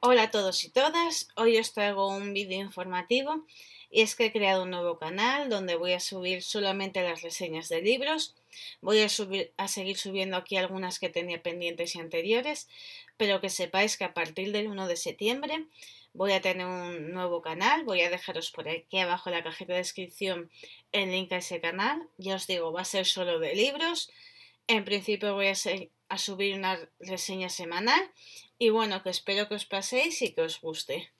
Hola a todos y todas, hoy os traigo un vídeo informativo y es que he creado un nuevo canal donde voy a subir solamente las reseñas de libros. Voy a, subir, a seguir subiendo aquí algunas que tenía pendientes y anteriores, pero que sepáis que a partir del 1 de septiembre voy a tener un nuevo canal. Voy a dejaros por aquí abajo en la cajita de descripción el link a ese canal. Ya os digo, va a ser solo de libros. En principio voy a, seguir a subir una reseña semanal y bueno, que espero que os paséis y que os guste.